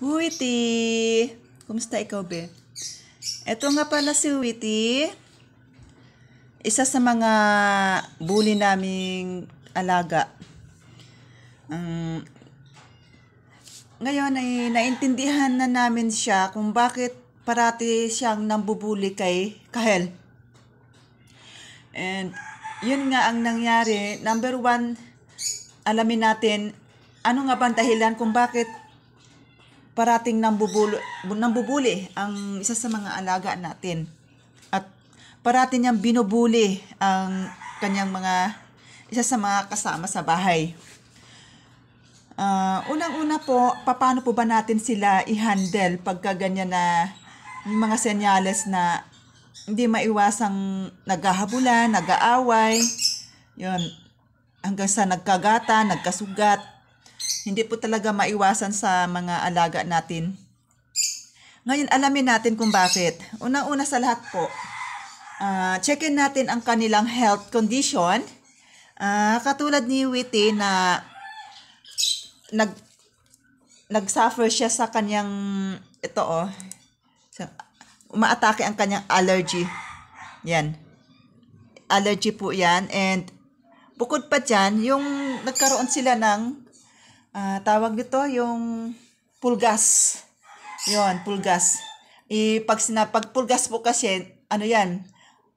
Witty! Kumusta ikaw, be? Ito nga pala si Witty. Isa sa mga bully naming alaga. Um, ngayon ay naintindihan na namin siya kung bakit parati siyang nambubuli kay Kahel. And yun nga ang nangyari. Number one, alamin natin ano nga bang dahilan kung bakit parating nambubulo, nambubuli ang isa sa mga alaga natin. At parating niyang binubuli ang kanyang mga isa sa mga kasama sa bahay. Uh, unang-una po, paano po ba natin sila i-handle pagka ganyan na yung mga senyales na hindi maiwasang naghahabulan, nag-aaway, yun, hanggang sa nagkagata, nagkasugat, hindi po talaga maiwasan sa mga alaga natin. Ngayon, alamin natin kung bakit. Unang-una sa lahat po, uh, checkin natin ang kanilang health condition. Uh, katulad ni Witty na nag nagsuffer siya sa kanyang ito oh. Umaatake ang kanyang allergy. Yan. Allergy po 'yan and bukod pa diyan, yung nagkaroon sila ng uh, tawag dito yung pulgas. Yon, pulgas. I pag sinapag po kasi ano yan,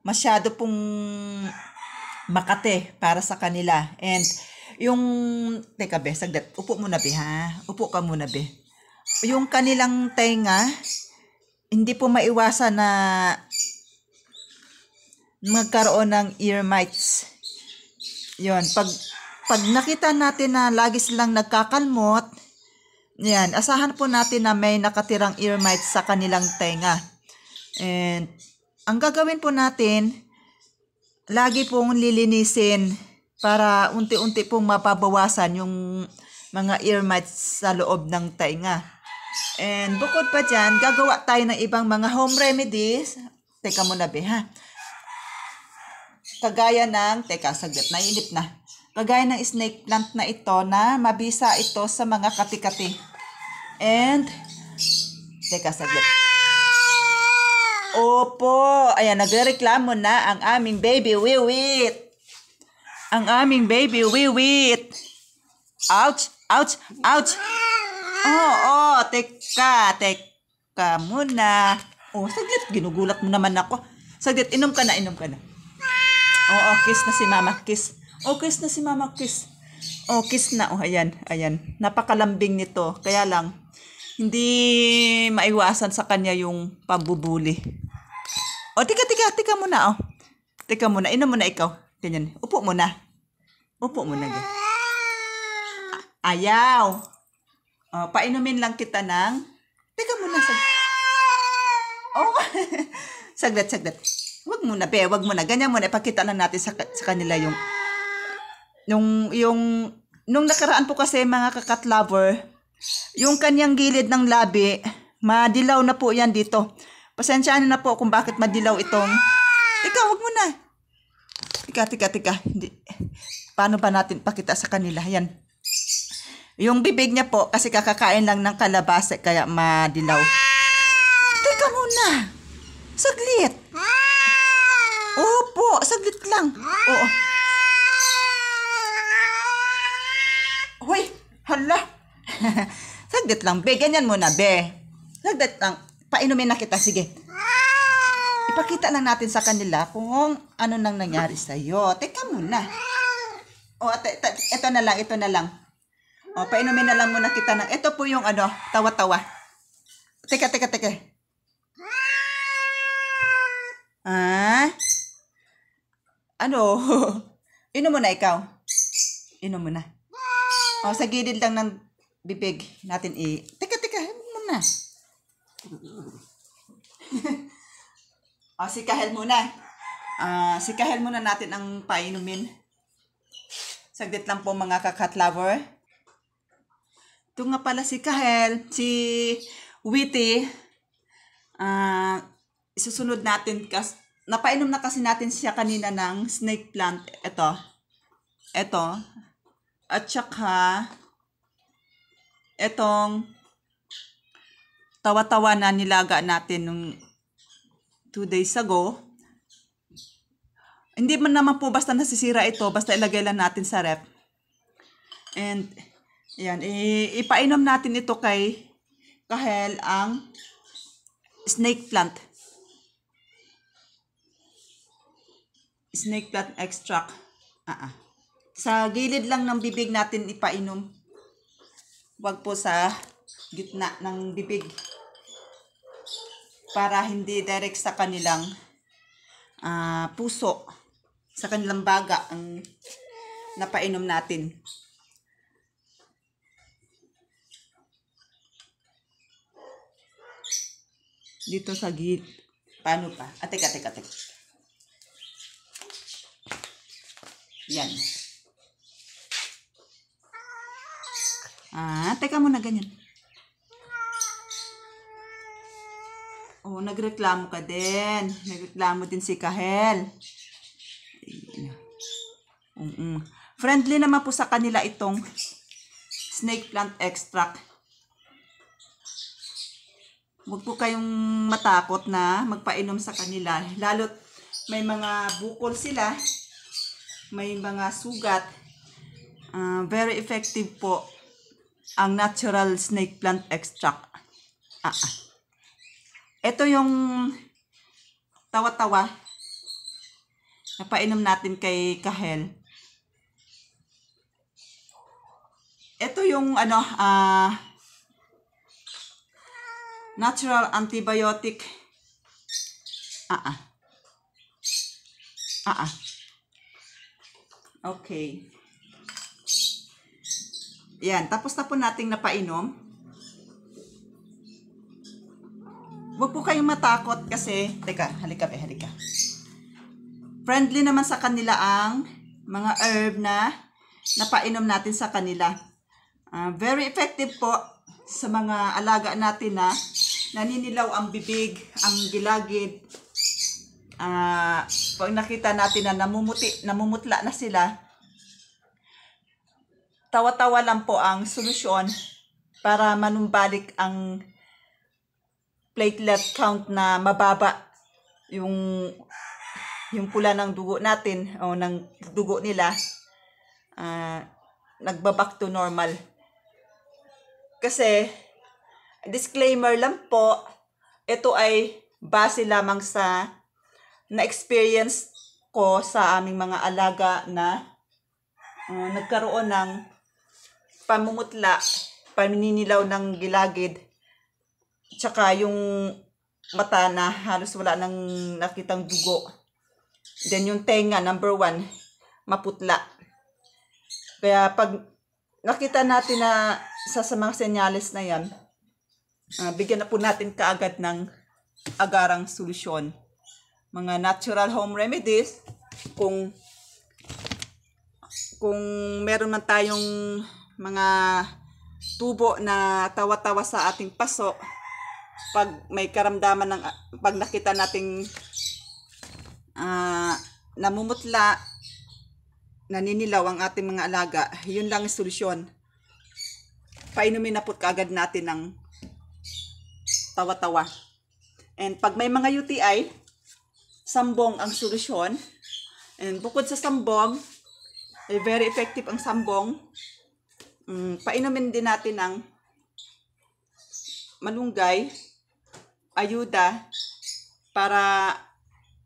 masyado pong makate para sa kanila. And yung teka be, saglit. Upo muna be ha. Upo ka muna be. Yung kanilang tenga hindi po maiwasan na magkaroon ng ear mites. Yon, pag pag nakita natin na lagi silang nagkakalmot, yan, asahan po natin na may nakatirang ear mites sa kanilang tenga. And ang gagawin po natin, lagi pong lilinisin para unti-unti pong mapabawasan yung mga ear mites sa loob ng tenga. And bukod pa dyan, gagawa tayo ng ibang mga home remedies. Teka muna be ha. Kagaya ng, teka saglit, naiinip na. Kagaya ng snake plant na ito na mabisa ito sa mga katikati. And, teka saglit. Opo, ayan, nagreklamo na ang aming baby wiwit. Ang aming baby wiwit. Ouch, ouch, ouch. Oo, oh, teka, teka muna. Oh, saglit, ginugulat mo naman ako. Saglit, inom ka na, inom ka na. Oo, oh, kiss na si Mama Kiss. Oh, kiss na si Mama Kiss. Oh, kiss na. Oh, ayan, ayan. Napakalambing nito. Kaya lang, hindi maiwasan sa kanya yung pambubuli. Oh, tika, tika, tika muna, oh. Tika muna, ina muna ikaw. Ganyan. Upo muna. Upo muna. Ganyan. Ayaw. Oh, painumin lang kita ng... Tika muna. Sag... Oh, saglit, saglit wag mo na, be, wag mo na, ganyan mo na, ipakita lang natin sa, sa kanila yung, yung, yung, nung nakaraan po kasi mga kakat lover, yung kanyang gilid ng labi, madilaw na po yan dito. Pasensyaan na po kung bakit madilaw itong, ikaw, wag mo na. Tika, tika, tika. Hindi. Paano ba natin pakita sa kanila? Yan. Yung bibig niya po, kasi kakakain lang ng kalabasa, kaya madilaw. Teka muna. Saglit saglit lang. Oo. Hoy, hala. saglit lang, be. Ganyan muna, be. Saglit lang. Painumin na kita, sige. Ipakita lang natin sa kanila kung ano nang nangyari sa'yo. Teka muna. O, ito na lang, ito na lang. O, painumin na lang muna kita ng, ito po yung ano, tawa-tawa. Teka, teka, teka. Ah, ano? Inom mo na ikaw. Inom mo na. O, oh, sa gilid lang ng bibig natin i... Teka, teka. Inom mo na. o, oh, sikahel muna. Uh, sikahel muna natin ang painumin. Saglit lang po mga kakat lover. Ito nga pala si Kahel, si Witty. Uh, isusunod natin kas napainom na kasi natin siya kanina ng snake plant. Ito. Ito. At saka, itong tawa-tawa na nilaga natin nung two days ago. Hindi man naman po basta nasisira ito, basta ilagay lang natin sa rep. And, ayan, ipainom natin ito kay kahel ang snake plant. snake that extract. Ah, ah. Sa gilid lang ng bibig natin ipainom. Huwag po sa gitna ng bibig. Para hindi direct sa kanilang uh, puso. Sa kanilang baga ang napainom natin. Dito sa gilid. Paano pa? Atek, ah, atek, atek. Yan. Ah, teka muna ganyan. Oh, nagreklamo ka din. Nagreklamo din si Kahel. Mm -mm. Friendly naman po sa kanila itong snake plant extract. Huwag po kayong matakot na magpainom sa kanila. Lalo't may mga bukol sila may mga sugat. Uh, very effective po ang natural snake plant extract. Ah, ah. Ito yung tawa-tawa. Napainom natin kay Kahel. Ito yung ano, ah, uh, natural antibiotic. Ah, ah. Ah, ah. Okay. Yan, tapos na po nating napainom. Huwag po kayong matakot kasi, teka, halika be, halika. Friendly naman sa kanila ang mga herb na napainom natin sa kanila. Uh, very effective po sa mga alaga natin na naninilaw ang bibig, ang gilagid, uh, pag nakita natin na namumuti, namumutla na sila, tawa-tawa lang po ang solusyon para manumbalik ang platelet count na mababa yung yung pula ng dugo natin o ng dugo nila uh, nagbaback to normal. Kasi disclaimer lang po, ito ay base lamang sa na-experience ko sa aming mga alaga na uh, nagkaroon ng pamumutla, pamininilaw ng gilagid, tsaka yung mata na halos wala nang nakitang dugo. Then yung tenga, number one, maputla. Kaya pag nakita natin na sa, sa mga senyales na yan, uh, bigyan na po natin kaagad ng agarang solusyon mga natural home remedies kung kung meron man tayong mga tubo na tawa-tawa sa ating paso pag may karamdaman ng pag nakita nating uh, namumutla naninilaw ang ating mga alaga yun lang ang solusyon painumin na po kaagad natin ng tawa-tawa and pag may mga UTI sambong ang solusyon. And bukod sa sambong, eh, very effective ang sambong. Mm, painumin din natin ng malunggay, ayuda, para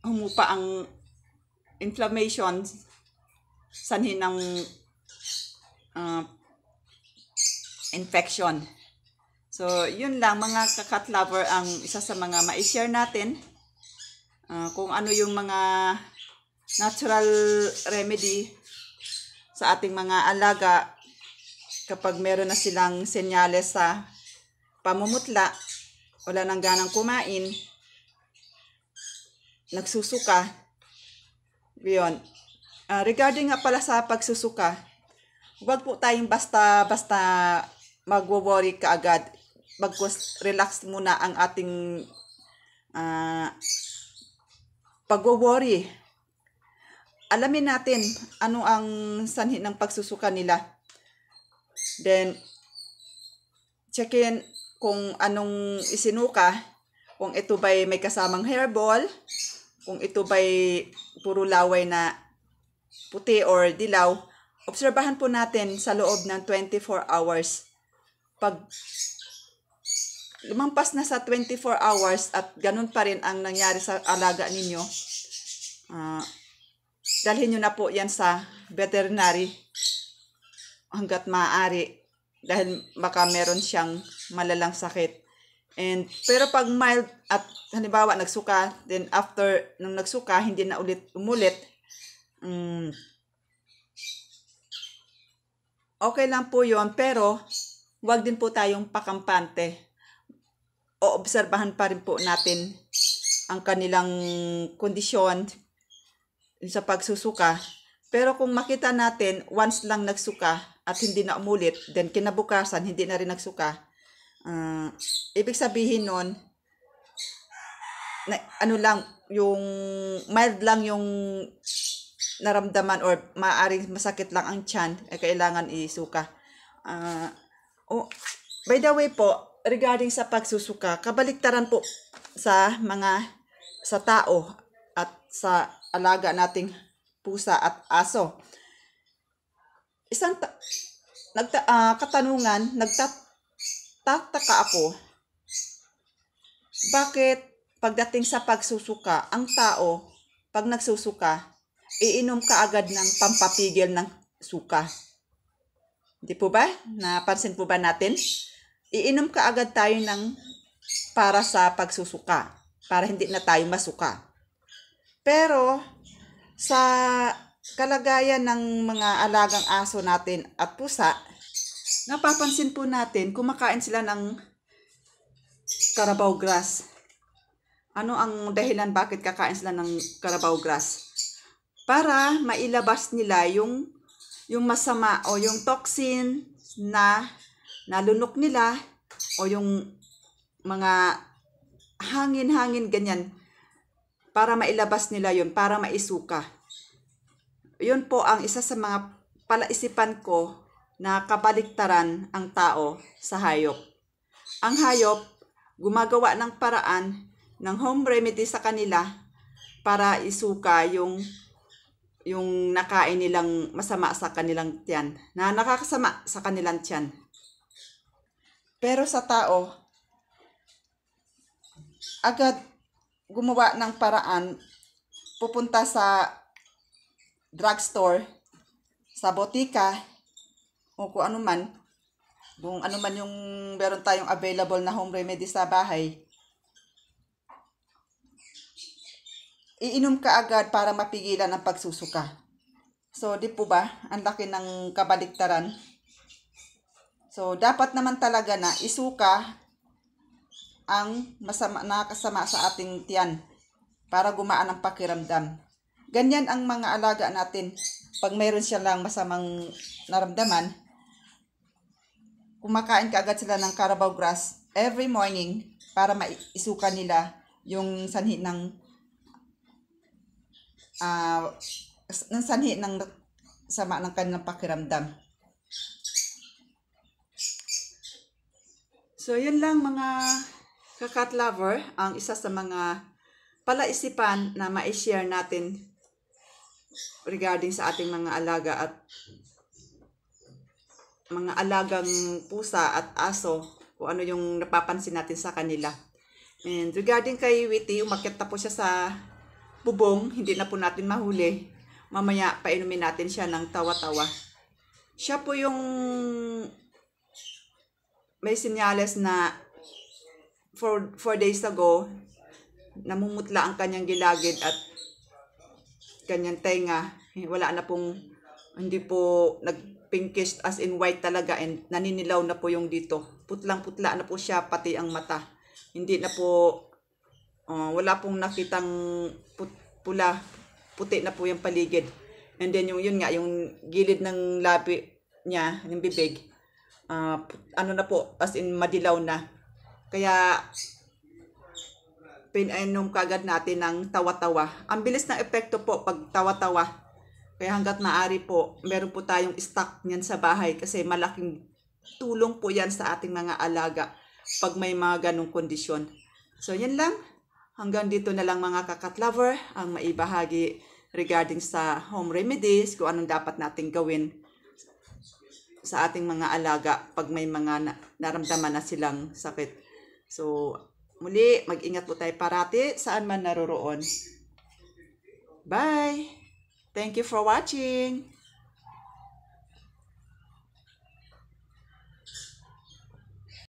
humupa ang inflammation sanhin ng uh, infection. So, yun lang mga kakat lover ang isa sa mga ma-share natin uh, kung ano yung mga natural remedy sa ating mga alaga kapag meron na silang senyales sa pamumutla, wala nang ganang kumain, nagsusuka. Yun. Uh, regarding nga pala sa pagsusuka, huwag po tayong basta-basta magwo-worry kaagad. mag relax muna ang ating uh, pagwo-worry. Alamin natin ano ang sanhi ng pagsusuka nila. Then, checkin kung anong isinuka, kung ito ba'y may kasamang hairball, kung ito ba'y puro laway na puti or dilaw. Obserbahan po natin sa loob ng 24 hours. Pag lumampas na sa 24 hours at ganun pa rin ang nangyari sa alaga ninyo, uh, dalhin nyo na po yan sa veterinary hanggat maaari dahil baka meron siyang malalang sakit. And, pero pag mild at halimbawa nagsuka, then after nung nagsuka, hindi na ulit umulit, um, okay lang po yon pero wag din po tayong pakampante o obserbahan pa rin po natin ang kanilang kondisyon sa pagsusuka. Pero kung makita natin, once lang nagsuka at hindi na umulit, then kinabukasan, hindi na rin nagsuka. Uh, ibig sabihin nun, na, ano lang, yung mild lang yung naramdaman or maaring masakit lang ang tiyan ay eh, kailangan isuka. Uh, oh, by the way po, regarding sa pagsusuka, kabaliktaran po sa mga sa tao at sa alaga nating pusa at aso. Isang ta- nagta- uh, katanungan, nagtataka ako, bakit pagdating sa pagsusuka, ang tao, pag nagsusuka, iinom ka agad ng pampapigil ng suka. Hindi po ba? Napansin po ba natin? iinom ka agad tayo ng para sa pagsusuka, para hindi na tayo masuka. Pero sa kalagayan ng mga alagang aso natin at pusa, napapansin po natin kumakain sila ng carabao grass. Ano ang dahilan bakit kakain sila ng carabao grass? Para mailabas nila yung yung masama o yung toxin na nalunok nila o yung mga hangin-hangin ganyan para mailabas nila yon para maisuka. Yun po ang isa sa mga palaisipan ko na kabaliktaran ang tao sa hayop. Ang hayop, gumagawa ng paraan ng home remedy sa kanila para isuka yung yung nakain nilang masama sa kanilang tiyan, na nakakasama sa kanilang tiyan. Pero sa tao, agad gumawa ng paraan pupunta sa drugstore, sa botika, o kung anuman, man, kung ano yung meron tayong available na home remedy sa bahay, iinom ka agad para mapigilan ang pagsusuka. So, di po ba, ang laki ng kabaliktaran So, dapat naman talaga na isuka ang masama, nakasama sa ating tiyan para gumaan ang pakiramdam. Ganyan ang mga alaga natin. Pag mayroon siya lang masamang naramdaman, kumakain kaagad sila ng carabao grass every morning para maisuka nila yung sanhi ng uh, ng sanhi ng sama ng kanilang pakiramdam. So, yan lang mga kakat lover, ang isa sa mga palaisipan na ma-share natin regarding sa ating mga alaga at mga alagang pusa at aso kung ano yung napapansin natin sa kanila. And regarding kay Witty, umakit na po siya sa bubong, hindi na po natin mahuli. Mamaya painumin natin siya ng tawa-tawa. Siya po yung may sinyales na 4 days ago, namumutla ang kanyang gilagid at kanyang tenga. Wala na pong, hindi po nagpinkish as in white talaga and naninilaw na po yung dito. Putlang-putla na po siya, pati ang mata. Hindi na po, uh, wala pong nakitang put, pula, puti na po yung paligid. And then yung yun nga, yung gilid ng labi niya, yung bibig, uh, ano na po, as in madilaw na. Kaya pinainom kagad natin ng tawa-tawa. Ang bilis ng epekto po pag tawa-tawa. Kaya hanggat maaari po, meron po tayong stock niyan sa bahay kasi malaking tulong po yan sa ating mga alaga pag may mga ganong kondisyon. So yan lang. Hanggang dito na lang mga kakat lover ang maibahagi regarding sa home remedies, kung anong dapat nating gawin sa ating mga alaga pag may mga na, naramdaman na silang sakit. So, muli, mag-ingat po tayo parati saan man naroroon. Bye! Thank you for watching!